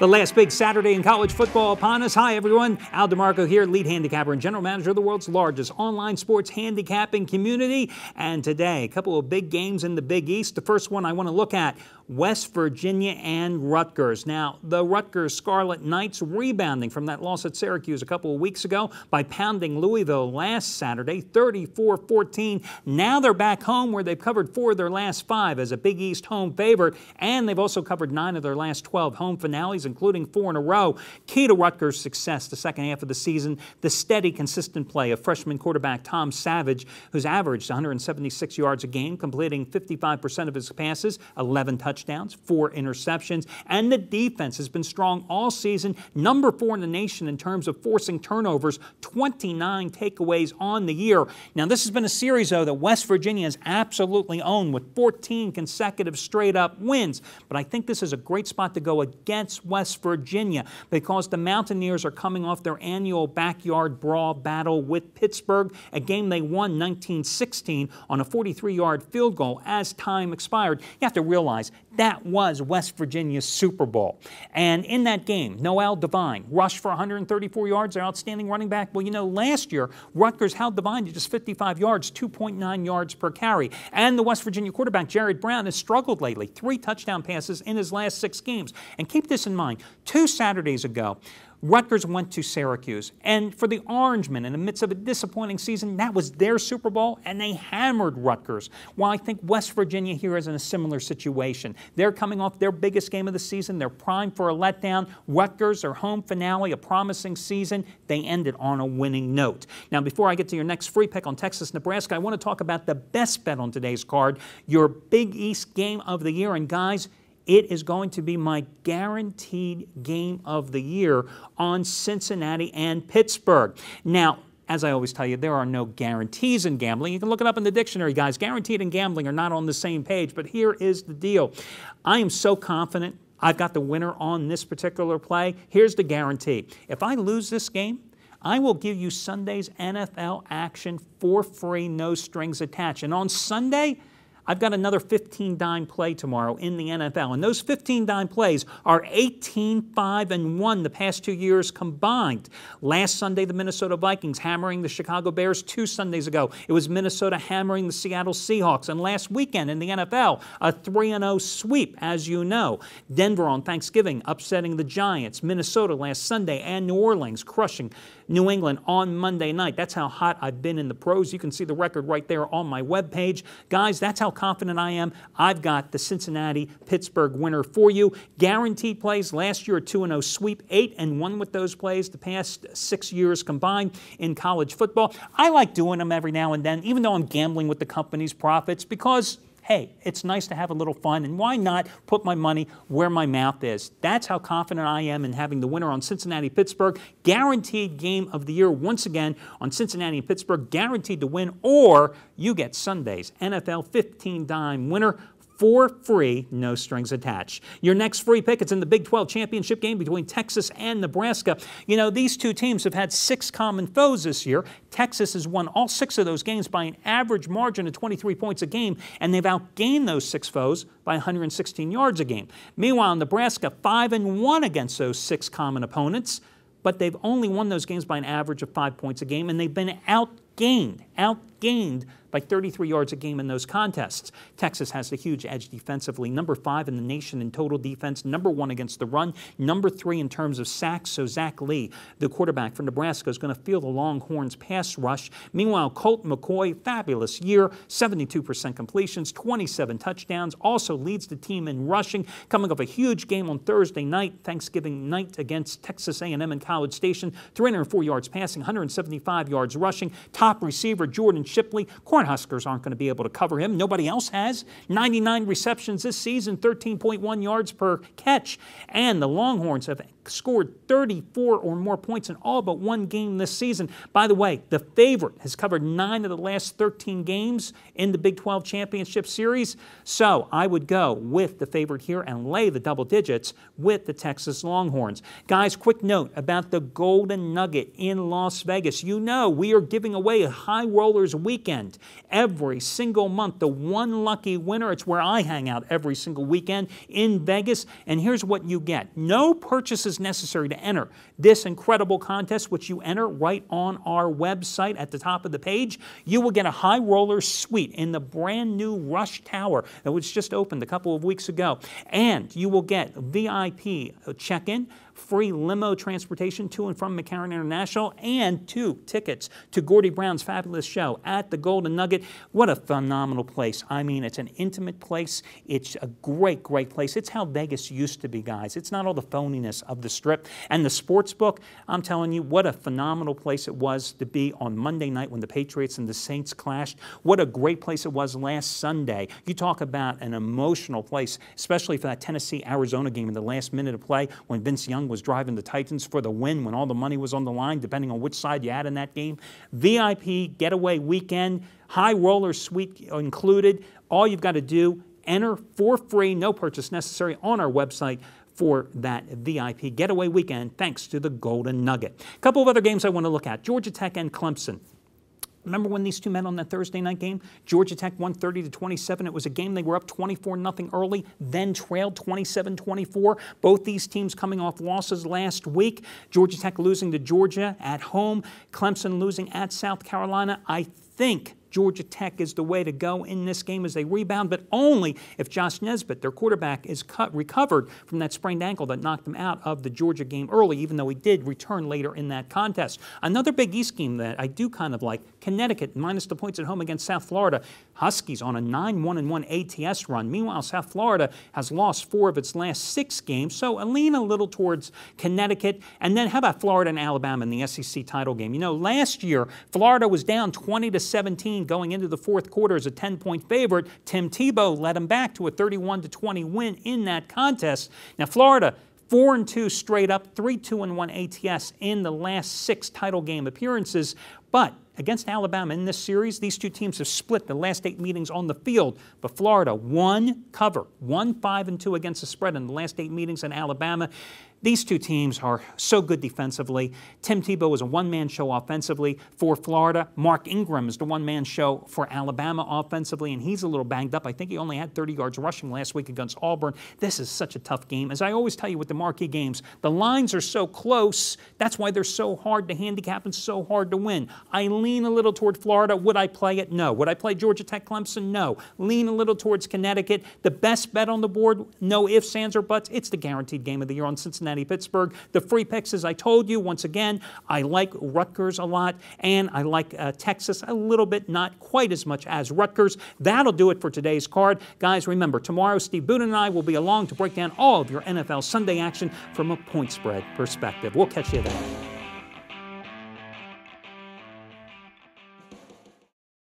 The last big Saturday in college football upon us. Hi, everyone. Al DeMarco here, lead handicapper and general manager of the world's largest online sports handicapping community. And today, a couple of big games in the Big East. The first one I want to look at West Virginia and Rutgers. Now, the Rutgers Scarlet Knights rebounding from that loss at Syracuse a couple of weeks ago by pounding Louisville last Saturday, 34 14. Now they're back home where they've covered four of their last five as a Big East home favorite, and they've also covered nine of their last 12 home finales including four in a row, key to Rutgers' success the second half of the season. The steady, consistent play of freshman quarterback Tom Savage, who's averaged 176 yards a game, completing 55% of his passes, 11 touchdowns, four interceptions, and the defense has been strong all season, number four in the nation in terms of forcing turnovers, 29 takeaways on the year. Now, this has been a series, though, that West Virginia has absolutely owned with 14 consecutive straight up wins, but I think this is a great spot to go against West. West Virginia because the Mountaineers are coming off their annual backyard brawl battle with Pittsburgh, a game they won 1916 on a 43 yard field goal as time expired. You have to realize that was West Virginia's Super Bowl. And in that game, Noel Devine rushed for 134 yards, their outstanding running back. Well, you know, last year, Rutgers held Devine to just 55 yards, 2.9 yards per carry. And the West Virginia quarterback, Jared Brown, has struggled lately. Three touchdown passes in his last six games. And keep this in mind two Saturdays ago, Rutgers went to Syracuse. And for the Orangemen, in the midst of a disappointing season, that was their Super Bowl, and they hammered Rutgers. While I think West Virginia here is in a similar situation. They're coming off their biggest game of the season. They're primed for a letdown. Rutgers, their home finale, a promising season. They ended on a winning note. Now, before I get to your next free pick on Texas, Nebraska, I want to talk about the best bet on today's card, your Big East game of the year. And guys, it is going to be my guaranteed game of the year on Cincinnati and Pittsburgh. Now, as I always tell you, there are no guarantees in gambling. You can look it up in the dictionary, guys. Guaranteed and gambling are not on the same page, but here is the deal. I am so confident I've got the winner on this particular play. Here's the guarantee. If I lose this game, I will give you Sunday's NFL action for free, no strings attached. And on Sunday, I've got another 15 dime play tomorrow in the NFL. And those 15 dime plays are 18, 5, and 1 the past two years combined. Last Sunday, the Minnesota Vikings hammering the Chicago Bears two Sundays ago. It was Minnesota hammering the Seattle Seahawks. And last weekend in the NFL, a 3 0 sweep, as you know. Denver on Thanksgiving upsetting the Giants. Minnesota last Sunday and New Orleans crushing New England on Monday night. That's how hot I've been in the pros. You can see the record right there on my webpage. Guys, that's how confident I am. I've got the Cincinnati Pittsburgh winner for you. Guaranteed plays last year, a 2 0 sweep, 8 and 1 with those plays the past six years combined in college football. I like doing them every now and then, even though I'm gambling with the company's profits, because hey, it's nice to have a little fun, and why not put my money where my mouth is? That's how confident I am in having the winner on Cincinnati Pittsburgh. Guaranteed game of the year once again on Cincinnati and Pittsburgh, guaranteed to win, or you get Sunday's NFL 15 dime winner for free, no strings attached. Your next free pick, is in the Big 12 championship game between Texas and Nebraska. You know, these two teams have had six common foes this year. Texas has won all six of those games by an average margin of 23 points a game, and they've outgained those six foes by 116 yards a game. Meanwhile, Nebraska 5 and 1 against those six common opponents, but they've only won those games by an average of 5 points a game and they've been outgained outgained by 33 yards a game in those contests. Texas has a huge edge defensively, number five in the nation in total defense, number one against the run, number three in terms of sacks. So Zach Lee, the quarterback from Nebraska, is going to feel the Longhorns' pass rush. Meanwhile, Colt McCoy, fabulous year, 72% completions, 27 touchdowns, also leads the team in rushing, coming off a huge game on Thursday night, Thanksgiving night against Texas A&M in College Station, 304 yards passing, 175 yards rushing, top receiver Jordan Shipley. Cornhuskers aren't going to be able to cover him. Nobody else has. 99 receptions this season, 13.1 yards per catch. And the Longhorns have scored 34 or more points in all but one game this season. By the way, the favorite has covered nine of the last 13 games in the Big 12 Championship Series. So I would go with the favorite here and lay the double digits with the Texas Longhorns. Guys, quick note about the Golden Nugget in Las Vegas. You know, we are giving away a High Rollers weekend every single month. The one lucky winner, it's where I hang out every single weekend in Vegas. And here's what you get no purchases necessary to enter this incredible contest, which you enter right on our website at the top of the page. You will get a high roller suite in the brand new Rush Tower that was just opened a couple of weeks ago. And you will get VIP check in free limo transportation to and from McCarran International, and two tickets to Gordy Brown's fabulous show at the Golden Nugget. What a phenomenal place. I mean, it's an intimate place. It's a great, great place. It's how Vegas used to be, guys. It's not all the phoniness of the strip. And the sports book, I'm telling you, what a phenomenal place it was to be on Monday night when the Patriots and the Saints clashed. What a great place it was last Sunday. You talk about an emotional place, especially for that Tennessee Arizona game in the last minute of play when Vince Young Manning was driving the Titans for the win when all the money was on the line, depending on which side you had in that game. VIP getaway weekend, high roller suite included. All you've got to do, enter for free, no purchase necessary, on our website for that VIP getaway weekend, thanks to the Golden Nugget. A couple of other games I want to look at Georgia Tech and Clemson. Remember when these two met on that Thursday night game? Georgia Tech won 30 to 27. It was a game they were up 24 nothing early, then trailed 27 24. Both these teams coming off losses last week. Georgia Tech losing to Georgia at home, Clemson losing at South Carolina. I think Georgia Tech is the way to go in this game as they rebound, but only if Josh Nesbitt, their quarterback, is cut, recovered from that sprained ankle that knocked them out of the Georgia game early, even though he did return later in that contest. Another Big East game that I do kind of like Connecticut minus the points at home against South Florida. Huskies on a 9 1 1 ATS run. Meanwhile, South Florida has lost four of its last six games, so I lean a little towards Connecticut. And then how about Florida and Alabama in the SEC title game? You know, last year, Florida was down 20 to 17 going into the fourth quarter as a 10 point favorite. Tim Tebow led them back to a 31 20 win in that contest. Now, Florida four and two straight up, three two and one ATS in the last six title game appearances. But against Alabama in this series, these two teams have split the last eight meetings on the field. But Florida, one cover, one five and two against the spread in the last eight meetings in Alabama. These two teams are so good defensively. Tim Tebow is a one man show offensively for Florida. Mark Ingram is the one man show for Alabama offensively, and he's a little banged up. I think he only had 30 yards rushing last week against Auburn. This is such a tough game. As I always tell you with the marquee games, the lines are so close. That's why they're so hard to handicap and so hard to win. I lean a little toward Florida. Would I play it? No. Would I play Georgia Tech Clemson? No. Lean a little towards Connecticut. The best bet on the board, no ifs, ands, or buts. It's the guaranteed game of the year on Cincinnati. Cincinnati, Pittsburgh. The free picks, as I told you, once again, I like Rutgers a lot, and I like uh, Texas a little bit, not quite as much as Rutgers. That'll do it for today's card. Guys, remember, tomorrow Steve Boone and I will be along to break down all of your NFL Sunday action from a point spread perspective. We'll catch you then.